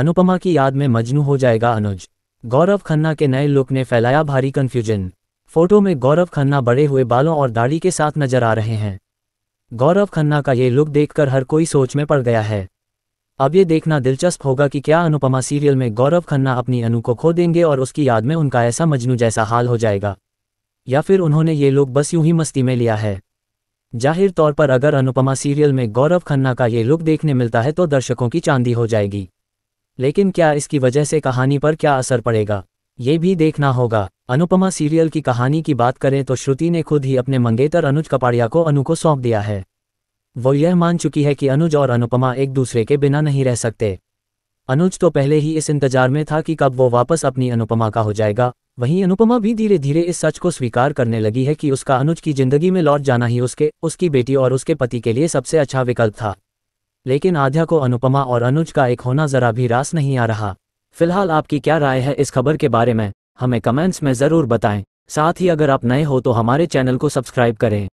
अनुपमा की याद में मजनू हो जाएगा अनुज गौरव खन्ना के नए लुक ने फैलाया भारी कन्फ्यूजन फोटो में गौरव खन्ना बड़े हुए बालों और दाढ़ी के साथ नजर आ रहे हैं गौरव खन्ना का ये लुक देखकर हर कोई सोच में पड़ गया है अब ये देखना दिलचस्प होगा कि क्या अनुपमा सीरियल में गौरव खन्ना अपनी अनु को खो देंगे और उसकी याद में उनका ऐसा मजनू जैसा हाल हो जाएगा या फिर उन्होंने ये लुक बस यूं ही मस्ती में लिया है जाहिर तौर पर अगर अनुपमा सीरियल में गौरव खन्ना का ये लुक देखने मिलता है तो दर्शकों की चांदी हो जाएगी लेकिन क्या इसकी वजह से कहानी पर क्या असर पड़ेगा ये भी देखना होगा अनुपमा सीरियल की कहानी की बात करें तो श्रुति ने खुद ही अपने मंगेतर अनुज कपाड़िया को अनु को सौंप दिया है वो यह मान चुकी है कि अनुज और अनुपमा एक दूसरे के बिना नहीं रह सकते अनुज तो पहले ही इस इंतजार में था कि कब वो वापस अपनी अनुपमा का हो जाएगा वहीं अनुपमा भी धीरे धीरे इस सच को स्वीकार करने लगी है कि उसका अनुज की जिंदगी में लौट जाना ही उसके उसकी बेटी और उसके पति के लिए सबसे अच्छा विकल्प था लेकिन आध्या को अनुपमा और अनुज का एक होना जरा भी रास नहीं आ रहा फिलहाल आपकी क्या राय है इस खबर के बारे में हमें कमेंट्स में ज़रूर बताएं साथ ही अगर आप नए हो तो हमारे चैनल को सब्सक्राइब करें